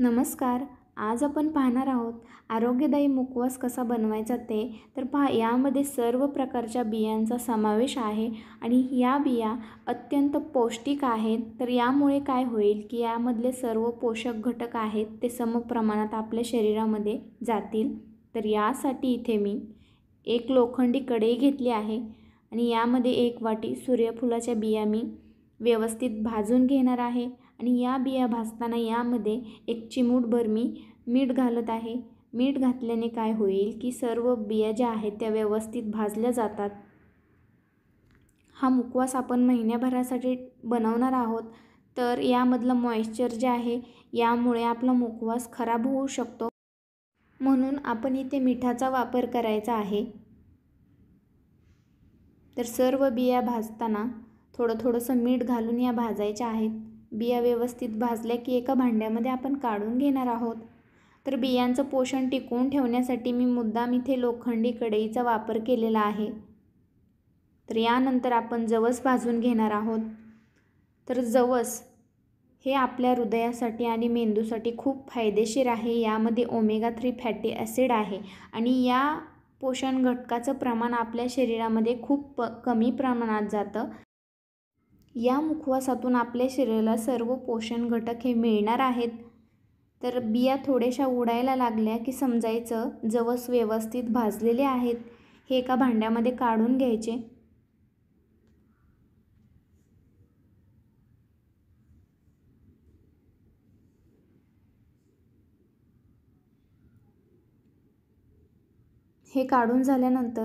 नमस्कार आज आपण पाहणार आहोत आरोग्यदायी मुखवास कसा बनवायचा ते तर पहा यामध्ये सर्व प्रकारच्या बियांचा समावेश आहे आणि या बिया अत्यंत पौष्टिक आहेत तर यामुळे काय होईल की यामधले सर्व पोषक घटक आहेत ते सम प्रमाणात आपल्या शरीरामध्ये जातील तर यासाठी इथे मी एक लोखंडी कढई घेतली आहे आणि यामध्ये एक वाटी सूर्यफुलाच्या बिया मी व्यवस्थित भाजून घेणार आहे आणि या बिया भाजताना यामध्ये एक चिमूटभर मी मीठ घालत आहे मीठ घातल्याने काय होईल की सर्व बिया ज्या आहेत त्या व्यवस्थित भाजल्या जातात हा मुकवास आपण महिन्याभरासाठी बनवणार आहोत तर यामधलं मॉइश्चर जे आहे यामुळे आपला मुकवास खराब होऊ शकतो म्हणून आपण इथे मिठाचा वापर करायचा आहे तर सर्व बिया भाजताना थोडं थोडंसं मीठ घालून या भाजायच्या आहेत बिया व्यवस्थित भाजल्या की एका भांड्यामध्ये आपण काढून घेणार आहोत तर बियांचं पोषण टिकवून ठेवण्यासाठी मी मुद्दाम इथे लोखंडी कढईचा वापर केलेला आहे तर यानंतर आपण जवस भाजून घेणार आहोत तर जवस हे आपल्या हृदयासाठी आणि मेंदूसाठी खूप फायदेशीर आहे यामध्ये ओमेगा थ्री फॅटी ॲसिड आहे आणि या पोषण घटकाचं प्रमाण आपल्या शरीरामध्ये खूप प कमी प्रमाणात जातं या मुखवासातून आपल्या शरीराला सर्व पोषण घटक हे मिळणार आहेत तर बिया थोड्याशा उडायला लागल्या की समजायचं जवस व्यवस्थित भाजलेले आहेत हे एका भांड्यामध्ये काढून घ्यायचे हे काढून झाल्यानंतर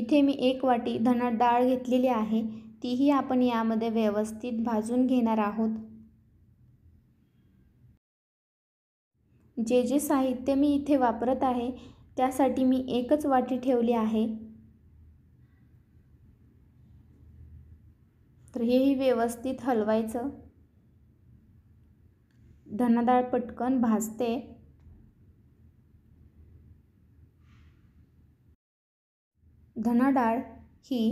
इथे मी एक वाटी धनात डाळ घेतलेली आहे तीही आपण यामध्ये व्यवस्थित भाजून घेणार आहोत जे जे साहित्य मी इथे वापरत आहे त्यासाठी मी एकच वाटी ठेवली आहे तर हेही व्यवस्थित हलवायचं धनाडाळ पटकन भाजते धनाडाळ ही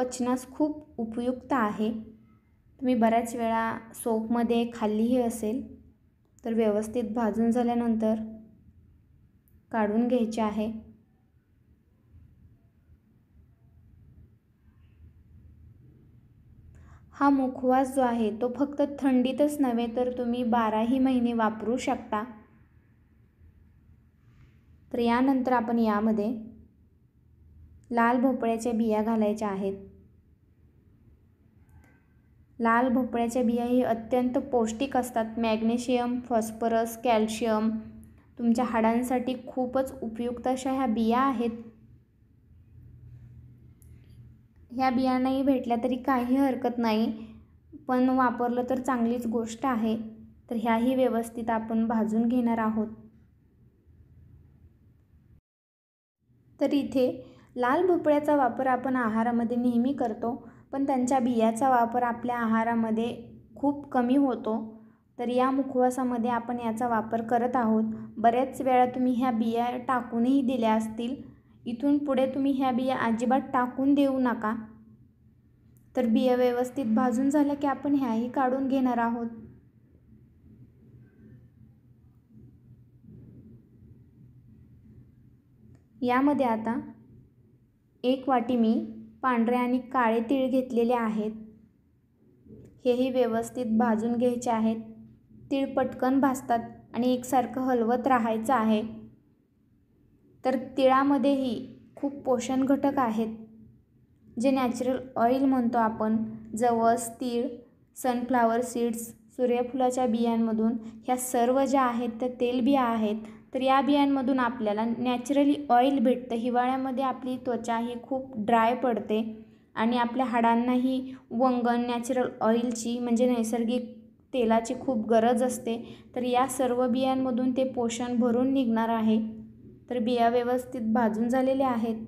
पचनास खूप उपयुक्त आहे तुम्ही बऱ्याच वेळा सोपमध्ये खाल्लीही असेल तर व्यवस्थित भाजून झाल्यानंतर काढून घ्यायचे आहे हा मुखवास जो आहे तो फक्त थंडीतच नव्हे तर तुम्ही बाराही महिने वापरू शकता तर यानंतर आपण यामध्ये लाल भोपळ्याच्या बिया घालायच्या आहेत लाल भोपळ्याच्या बियाही अत्यंत पौष्टिक असतात मॅग्नेशियम फॉस्फरस कॅल्शियम तुमच्या हाडांसाठी खूपच उपयुक्त अशा ह्या बिया आहेत ह्या बिया नाही भेटल्या तरी काही हरकत नाही पण वापरलं तर चांगलीच गोष्ट आहे तर ह्याही व्यवस्थित आपण भाजून घेणार आहोत तर इथे लाल भोपळ्याचा वापर आपण आहारामध्ये नेहमी करतो पण त्यांच्या बियाचा वापर आपल्या आहारामध्ये खूप कमी होतो तर या मुखवासामध्ये आपण याचा वापर करत आहोत बऱ्याच वेळा तुम्ही ह्या बिया टाकूनही दिल्या असतील इथून पुढे तुम्ही ह्या बिया अजिबात टाकून देऊ नका तर बिया व्यवस्थित भाजून झाल्या की आपण ह्याही काढून घेणार आहोत यामध्ये आता एक वाटी मी पांढरे आणि काळे तीळ घेतलेले आहेत हेही व्यवस्थित भाजून घ्यायचे आहेत तीळ पटकन भाजतात आणि एकसारखं हलवत राहायचं आहे तर तिळामध्येही खूप पोषण घटक आहेत जे नॅचरल ऑइल म्हणतो आपण जवस तीळ सनफ्लावर सीड्स सूर्यफुलाच्या बियांमधून ह्या सर्व ज्या आहेत त्या तेलबिया आहेत तर या बियांमधून आपल्याला नॅचरली ऑइल भेटतं हिवाळ्यामध्ये आपली त्वचा ही खूप ड्राय पडते आणि आपल्या हाडांनाही वंगण नॅचरल ऑइलची म्हणजे नैसर्गिक तेलाची खूप गरज असते तर या सर्व बियांमधून ते पोषण भरून निघणार आहे तर बिया व्यवस्थित भाजून झालेल्या आहेत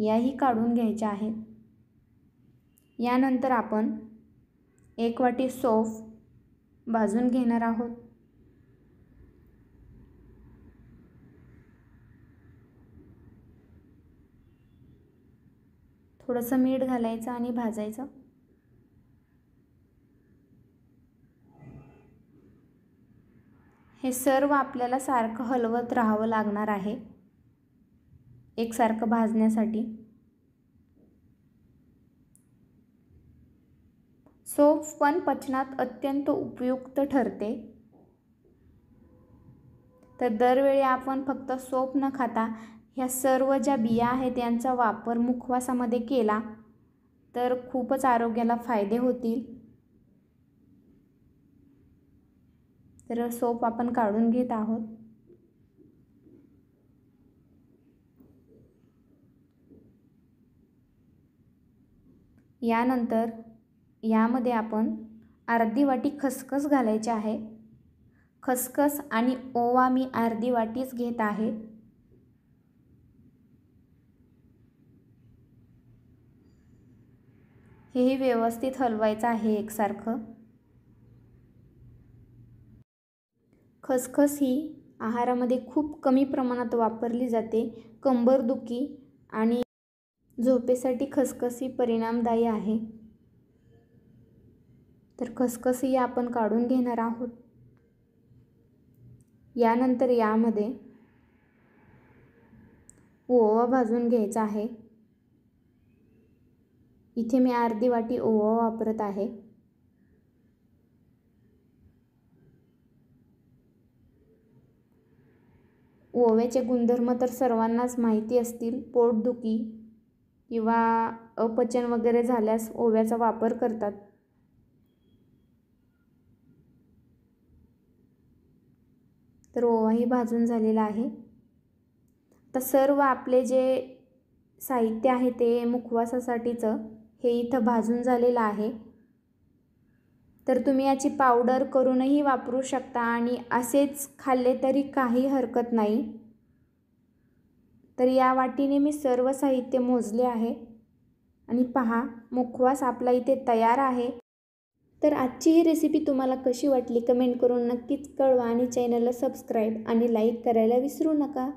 याही काढून घ्यायच्या आहेत यानंतर आपण एक वाटी सोफ भाजून घेणार आहोत थोडंसं मीठ घालायचं आणि भाजायचं हे सर्व आपल्याला सारखं हलवत राहावं लागणार आहे एकसारखं भाजण्यासाठी सोप पण पचनात अत्यंत उपयुक्त ठरते तर दरवेळी आपण फक्त सोप न खाता ह्या सर्व ज्या बिया आहेत यांचा वापर मुखवासामध्ये केला तर खूपच आरोग्याला फायदे होतील तर सोप आपण काढून घेत आहोत यानंतर यामध्ये आपण अर्धी वाटी खसखस घालायची आहे खसखस आणि ओवा मी अर्धी वाटीच घेत आहे हेही व्यवस्थित हलवायचं आहे एकसारखं खसखस ही आहारामध्ये खूप कमी प्रमाणात वापरली जाते कंबरदुखी आणि झोपेसाठी खसखस ही परिणामदायी आहे तर खसखस ही आपण काढून घेणार आहोत यानंतर यामध्ये ओवा भाजून घ्यायचा आहे इथे मी अर्धी वाटी ओवा वापरत आहे ओव्याचे गुणधर्म तर सर्वांनाच माहिती असतील पोटदुखी किंवा अपचन वगैरे झाल्यास ओव्याचा वापर करतात तर ओवाही भाजून झालेला आहे तर सर्व आपले जे साहित्य आहे ते मुखवासासाठीचं हे इथं भाजून झालेलं आहे तर तुम्ही याची पावडर करूनही वापरू शकता आणि असेच खाल्ले तरी काही हरकत नाही तर या वाटीने मी सर्व साहित्य मोजले आहे आणि पहा मुखवास आपला इथे तयार आहे तर आजची ही रेसिपी तुम्हाला कशी वाटली कमेंट करून नक्कीच कळवा आणि चॅनलला सबस्क्राईब आणि लाईक करायला विसरू नका